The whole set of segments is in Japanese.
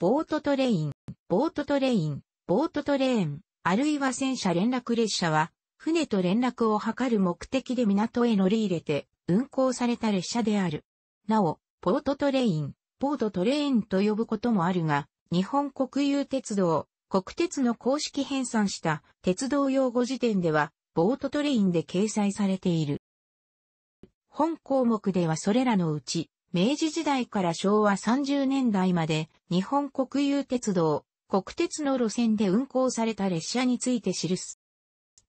ボートトレイン、ボートトレイン、ボートトレーン、あるいは戦車連絡列車は、船と連絡を図る目的で港へ乗り入れて、運行された列車である。なお、ポートトレイン、ポートトレインと呼ぶこともあるが、日本国有鉄道、国鉄の公式編纂した鉄道用語辞典では、ボートトレインで掲載されている。本項目ではそれらのうち、明治時代から昭和30年代まで日本国有鉄道、国鉄の路線で運行された列車について記す。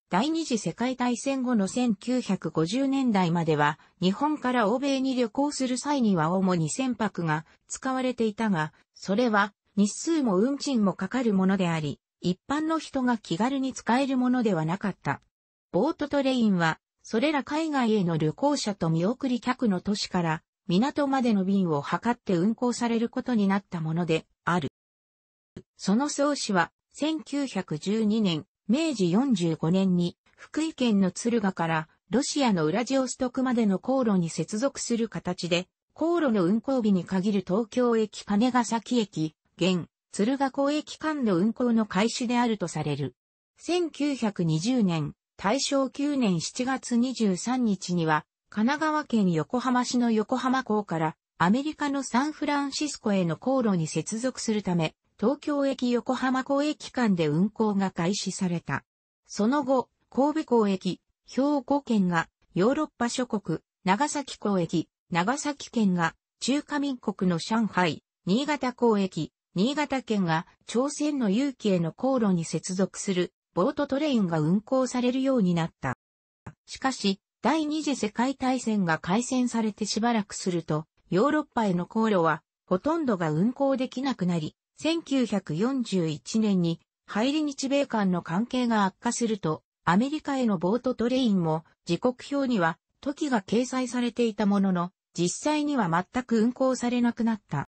第二次世界大戦後の1950年代までは日本から欧米に旅行する際には主に船舶が使われていたが、それは日数も運賃もかかるものであり、一般の人が気軽に使えるものではなかった。ボートトレインはそれら海外への旅行者と見送り客の都市から港までの便を図って運行されることになったものである。その創始は、1912年、明治45年に、福井県の敦賀から、ロシアのウラジオストクまでの航路に接続する形で、航路の運行日に限る東京駅金ヶ崎駅、現、敦賀港駅間の運行の開始であるとされる。1920年、大正9年7月23日には、神奈川県横浜市の横浜港からアメリカのサンフランシスコへの航路に接続するため、東京駅横浜港駅間で運行が開始された。その後、神戸港駅、兵庫県がヨーロッパ諸国、長崎港駅、長崎県が中華民国の上海、新潟港駅、新潟県が朝鮮の有機への航路に接続するボートトレインが運行されるようになった。しかし、第二次世界大戦が開戦されてしばらくすると、ヨーロッパへの航路は、ほとんどが運航できなくなり、1941年に、入り日米間の関係が悪化すると、アメリカへのボートトレインも、時刻表には、時が掲載されていたものの、実際には全く運航されなくなった。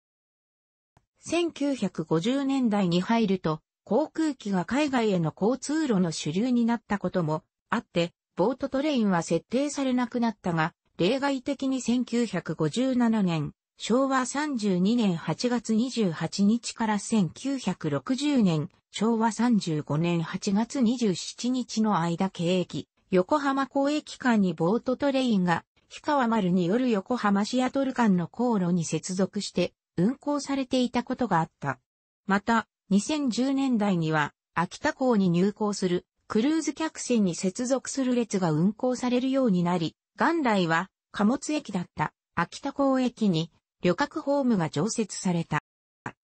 1950年代に入ると、航空機が海外への交通路の主流になったこともあって、ボートトレインは設定されなくなったが、例外的に1957年、昭和32年8月28日から1960年、昭和35年8月27日の間経営横浜公駅間にボートトレインが、氷川丸による横浜シアトル間の航路に接続して運行されていたことがあった。また、2010年代には、秋田港に入港するクルーズ客船に接続する列が運行されるようになり、元来は貨物駅だった秋田港駅に旅客ホームが常設された。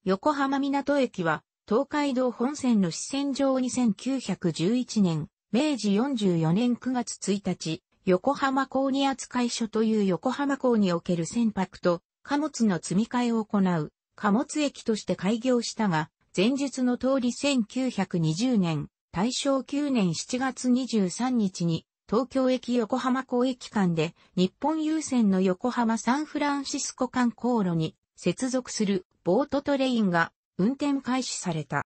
横浜港駅は東海道本線の支線上に1911年、明治44年9月1日、横浜港に扱い所という横浜港における船舶と貨物の積み替えを行う貨物駅として開業したが、前述の通り1920年、大正9年7月23日に東京駅横浜港駅間で日本郵船の横浜サンフランシスコ間航路に接続するボートトレインが運転開始された。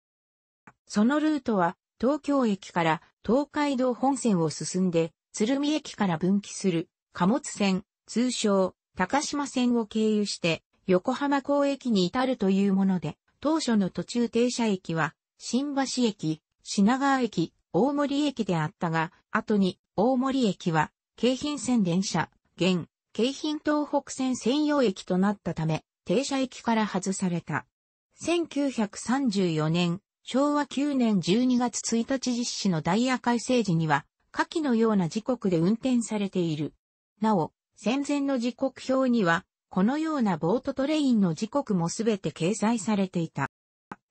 そのルートは東京駅から東海道本線を進んで鶴見駅から分岐する貨物線、通称高島線を経由して横浜港駅に至るというもので、当初の途中停車駅は新橋駅、品川駅、大森駅であったが、後に大森駅は京浜線電車、現、京浜東北線専用駅となったため、停車駅から外された。1934年、昭和9年12月1日実施のダイヤ改正時には、下記のような時刻で運転されている。なお、戦前の時刻表には、このようなボートトレインの時刻もすべて掲載されていた。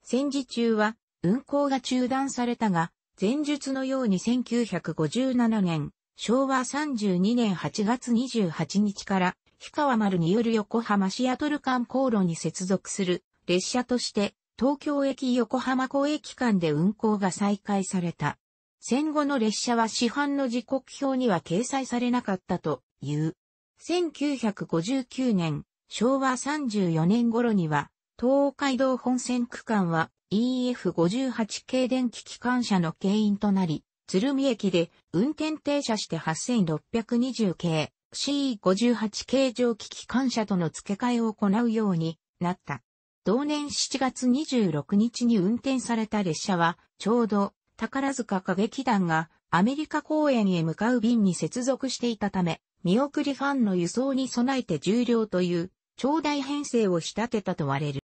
戦時中は、運行が中断されたが、前述のように1957年、昭和32年8月28日から、氷川丸による横浜シアトル間航路に接続する列車として、東京駅横浜港駅間で運行が再開された。戦後の列車は市販の時刻表には掲載されなかったという。1959年、昭和34年頃には、東海道本線区間は EF58 系電気機関車の牽引となり、鶴見駅で運転停車して8620系 C58 系蒸気機関車との付け替えを行うようになった。同年7月26日に運転された列車は、ちょうど宝塚歌劇団がアメリカ公演へ向かう便に接続していたため、見送りファンの輸送に備えて重量という、長大編成を仕立てたと割れる。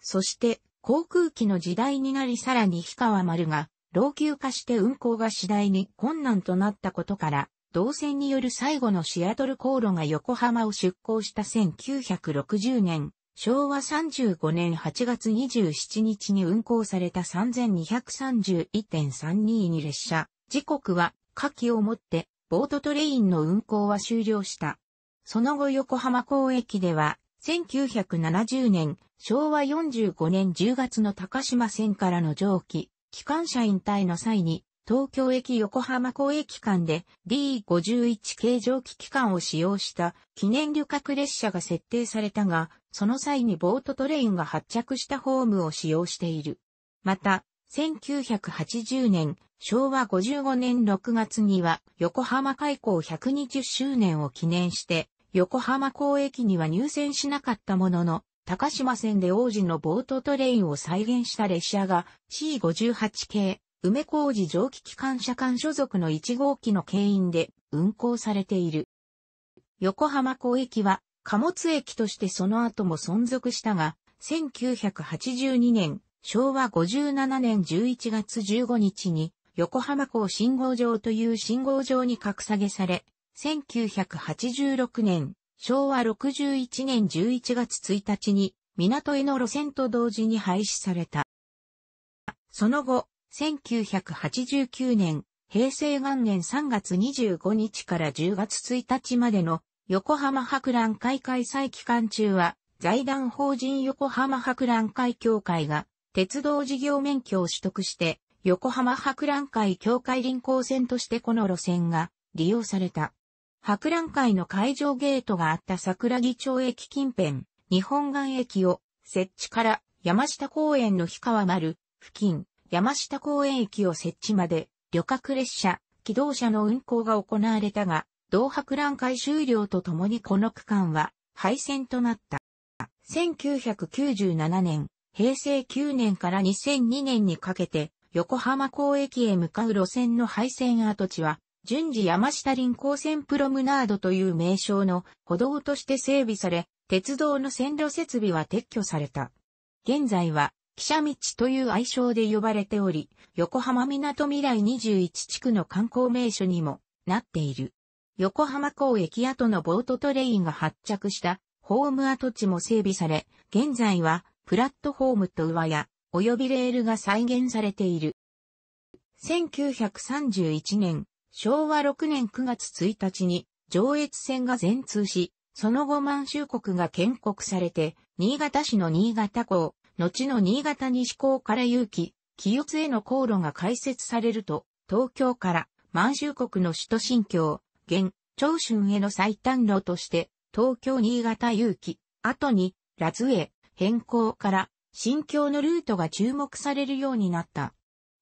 そして、航空機の時代になりさらに氷川丸が老朽化して運航が次第に困難となったことから、動線による最後のシアトル航路が横浜を出港した1960年、昭和35年8月27日に運行された3231.322列車、時刻は下記をもって、ボートトレインの運行は終了した。その後横浜港駅では、1970年、昭和45年10月の高島線からの蒸気、機関車引退の際に、東京駅横浜港駅間で D51 系蒸気機関を使用した記念旅客列車が設定されたが、その際にボートトレインが発着したホームを使用している。また、1980年、昭和55年6月には横浜開港120周年を記念して横浜港駅には入線しなかったものの、高島線で王子のボートトレインを再現した列車が C58 系、梅小路蒸気機関車間所属の1号機の牽引で運行されている。横浜港駅は貨物駅としてその後も存続したが、1982年、昭和57年11月15日に横浜港信号場という信号場に格下げされ、1986年、昭和61年11月1日に、港への路線と同時に廃止された。その後、1989年、平成元年3月25日から10月1日までの横浜博覧会開催期間中は、財団法人横浜博覧会協会が鉄道事業免許を取得して、横浜博覧会協会臨行線としてこの路線が利用された。博覧会の会場ゲートがあった桜木町駅近辺、日本岸駅を設置から山下公園の日川丸付近、山下公園駅を設置まで旅客列車、機動車の運行が行われたが、同博覧会終了とともにこの区間は廃線となった。1997年、平成9年から2002年にかけて、横浜港駅へ向かう路線の廃線跡地は、順次山下林高線プロムナードという名称の歩道として整備され、鉄道の線路設備は撤去された。現在は、汽車道という愛称で呼ばれており、横浜港未来21地区の観光名所にもなっている。横浜港駅跡のボートトレインが発着したホーム跡地も整備され、現在はプラットホームと上や及びレールが再現されている。1931年、昭和6年9月1日に上越線が全通し、その後満州国が建国されて、新潟市の新潟港、後の新潟西港から有機、清津への航路が開設されると、東京から満州国の首都新京、現、長春への最短路として、東京新潟有機、後に、ラズへ変更から、新京のルートが注目されるようになった。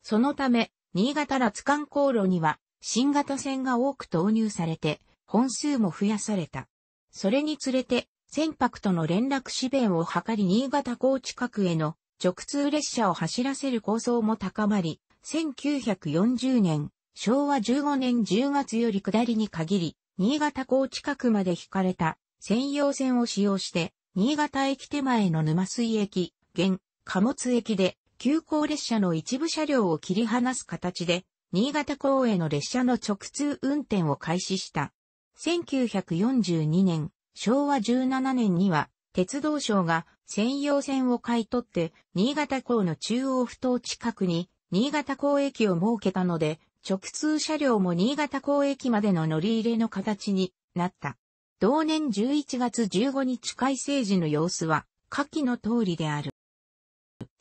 そのため、新潟ラツ観光路には、新型船が多く投入されて、本数も増やされた。それにつれて、船舶との連絡支弁を図り新潟港近くへの直通列車を走らせる構想も高まり、1940年、昭和15年10月より下りに限り、新潟港近くまで引かれた専用線を使用して、新潟駅手前の沼水駅、現、貨物駅で、急行列車の一部車両を切り離す形で、新潟港への列車の直通運転を開始した。1942年、昭和17年には、鉄道省が専用線を買い取って、新潟港の中央不頭近くに、新潟港駅を設けたので、直通車両も新潟港駅までの乗り入れの形になった。同年11月15日改正時の様子は、下記の通りである。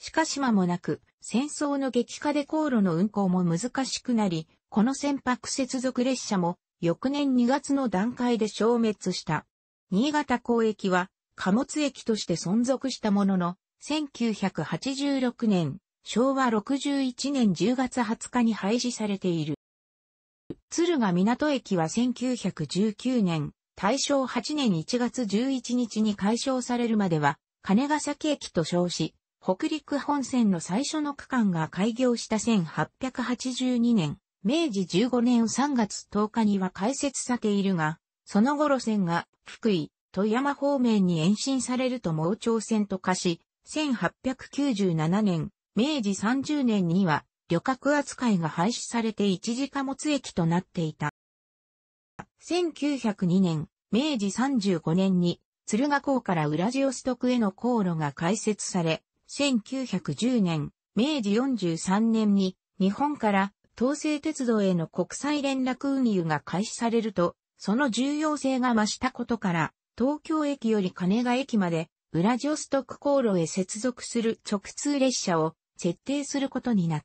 しかし間もなく、戦争の激化で航路の運行も難しくなり、この船舶接続列車も、翌年2月の段階で消滅した。新潟港駅は、貨物駅として存続したものの、1986年、昭和61年10月20日に廃止されている。鶴ヶ港駅は1919年、大正8年1月11日に解消されるまでは、金ヶ崎駅と称し、北陸本線の最初の区間が開業した1882年、明治15年3月10日には開設されているが、その後路線が福井、富山方面に延伸されると盲腸線と化し、1897年、明治30年には旅客扱いが廃止されて一時貨物駅となっていた。1902年、明治35年に鶴ヶ港からウラジオストクへの航路が開設され、1910年、明治43年に日本から東西鉄道への国際連絡運輸が開始されると、その重要性が増したことから、東京駅より金ヶ駅まで、ウラジオストック航路へ接続する直通列車を設定することになっ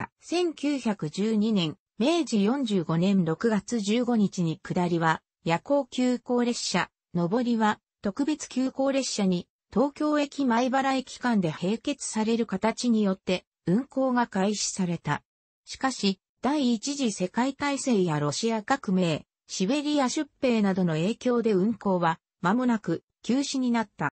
た。1912年、明治45年6月15日に下りは夜行急行列車、上りは特別急行列車に東京駅前原駅間で併結される形によって運行が開始された。しかし、第一次世界大戦やロシア革命、シベリア出兵などの影響で運行は間もなく休止になった。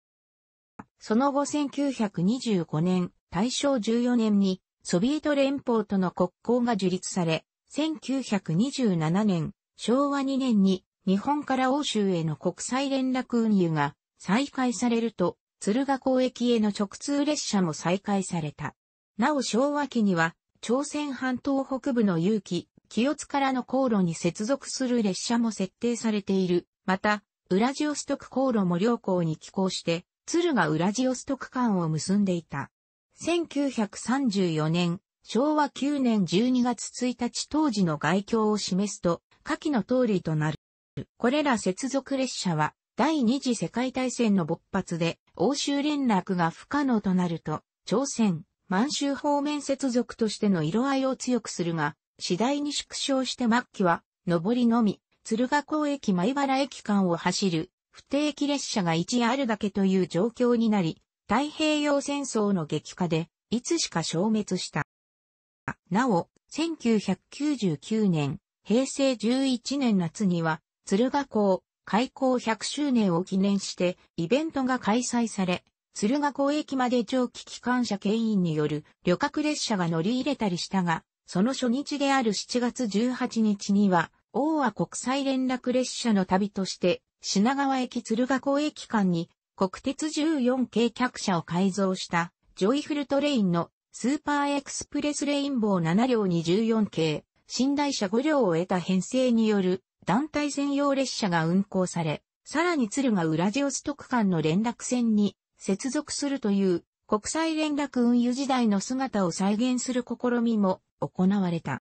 その後1925年、大正14年にソビエト連邦との国交が樹立され、1927年、昭和2年に日本から欧州への国際連絡運輸が再開されると、鶴ヶ港駅への直通列車も再開された。なお昭和期には、朝鮮半島北部の有機、清津からの航路に接続する列車も設定されている。また、ウラジオストク航路も両港に寄港して、鶴ヶウラジオストク間を結んでいた。1934年、昭和9年12月1日当時の外境を示すと、下記の通りとなる。これら接続列車は、第二次世界大戦の勃発で欧州連絡が不可能となると、朝鮮、満州方面接続としての色合いを強くするが、次第に縮小して末期は、上りのみ、鶴ヶ港駅前原駅間を走る、不定期列車が一夜あるだけという状況になり、太平洋戦争の激化で、いつしか消滅した。なお、1999年、平成11年夏には、鶴ヶ港、開港100周年を記念してイベントが開催され、鶴ヶ港駅まで長期機関車牽引による旅客列車が乗り入れたりしたが、その初日である7月18日には、大和国際連絡列車の旅として、品川駅鶴ヶ港駅間に国鉄14系客車を改造したジョイフルトレインのスーパーエクスプレスレインボー7両に14系、寝台車5両を得た編成による団体専用列車が運行され、さらに鶴がウラジオストク間の連絡線に接続するという国際連絡運輸時代の姿を再現する試みも行われた。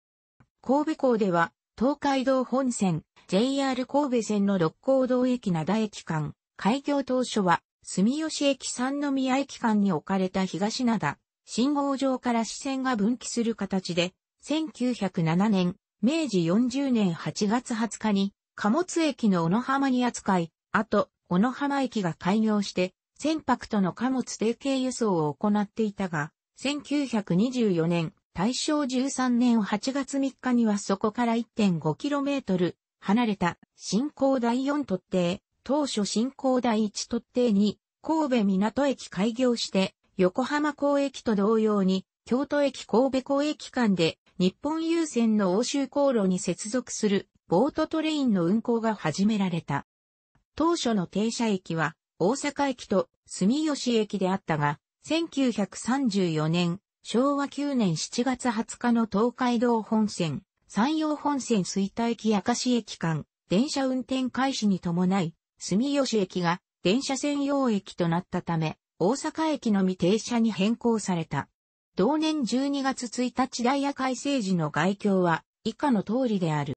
神戸港では東海道本線、JR 神戸線の六甲道駅灘駅間、開業当初は住吉駅三宮駅間に置かれた東灘、信号場から視線が分岐する形で、1907年、明治40年8月20日に、貨物駅の小野浜に扱い、あと、小野浜駅が開業して、船舶との貨物提携輸送を行っていたが、1924年、大正13年8月3日にはそこから 1.5km 離れた新港第4突堤、当初新港第1突堤に神戸港駅開業して横浜港駅と同様に京都駅神戸港駅間で日本郵船の欧州航路に接続するボートトレインの運行が始められた。当初の停車駅は大阪駅と住吉駅であったが、1934年、昭和9年7月20日の東海道本線、山陽本線水田駅明石駅間、電車運転開始に伴い、住吉駅が電車専用駅となったため、大阪駅のみ停車に変更された。同年12月1日ダイヤ改正時の外況は以下の通りである。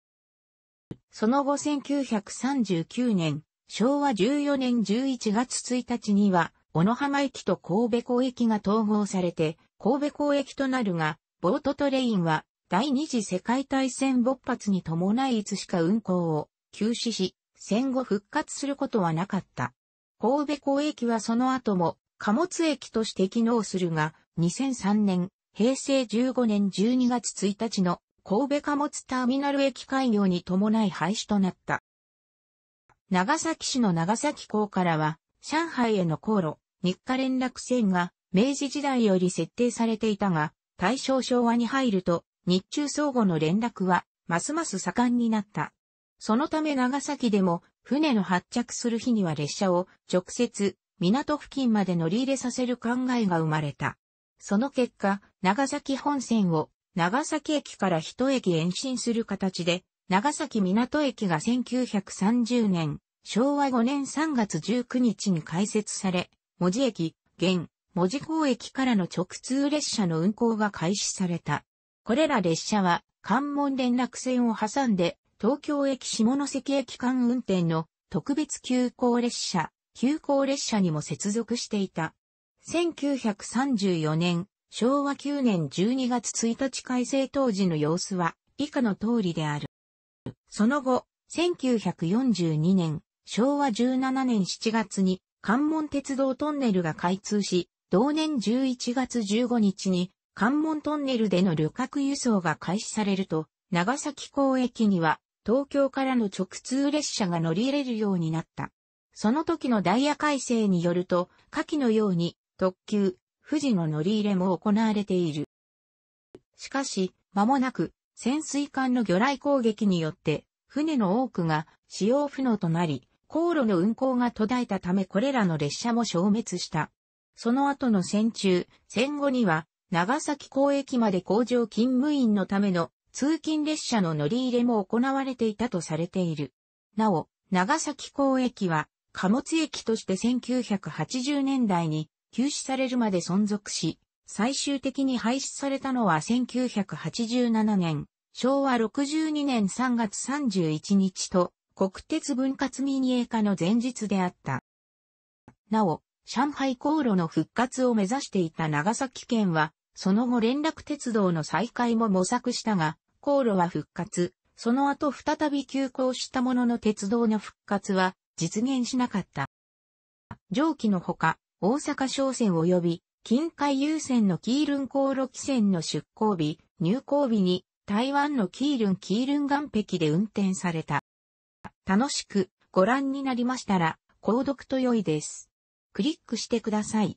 その後1939年、昭和14年11月1日には、小野浜駅と神戸港駅が統合されて、神戸港駅となるが、ボートトレインは、第二次世界大戦勃発に伴いいつしか運行を休止し、戦後復活することはなかった。神戸港駅はその後も貨物駅として機能するが、2003年、平成15年12月1日の神戸貨物ターミナル駅開業に伴い廃止となった。長崎市の長崎港からは、上海への航路、日課連絡船が明治時代より設定されていたが、大正昭和に入ると、日中相互の連絡は、ますます盛んになった。そのため長崎でも、船の発着する日には列車を直接港付近まで乗り入れさせる考えが生まれた。その結果、長崎本線を長崎駅から一駅延伸する形で、長崎港駅が1930年、昭和5年3月19日に開設され、文字駅、現、文字港駅からの直通列車の運行が開始された。これら列車は、関門連絡線を挟んで、東京駅下関駅間運転の特別急行列車、急行列車にも接続していた。1934年、昭和9年12月1日改正当時の様子は以下の通りである。その後、1942年、昭和17年7月に関門鉄道トンネルが開通し、同年11月15日に関門トンネルでの旅客輸送が開始されると、長崎港駅には東京からの直通列車が乗り入れるようになった。その時のダイヤ改正によると、下記のように特急、富士の乗り入れも行われている。しかし、間もなく、潜水艦の魚雷攻撃によって、船の多くが使用不能となり、航路の運行が途絶えたためこれらの列車も消滅した。その後の戦中、戦後には、長崎港駅まで工場勤務員のための通勤列車の乗り入れも行われていたとされている。なお、長崎港駅は貨物駅として1980年代に休止されるまで存続し、最終的に廃止されたのは1987年、昭和62年3月31日と、国鉄分割民営化の前日であった。なお、上海航路の復活を目指していた長崎県は、その後連絡鉄道の再開も模索したが、航路は復活、その後再び急行したものの鉄道の復活は実現しなかった。上記のほか、大阪商船及び近海優先のキールン航路汽船の出港日、入港日に台湾のキールンキールン岸壁で運転された。楽しくご覧になりましたら、購読と良いです。クリックしてください。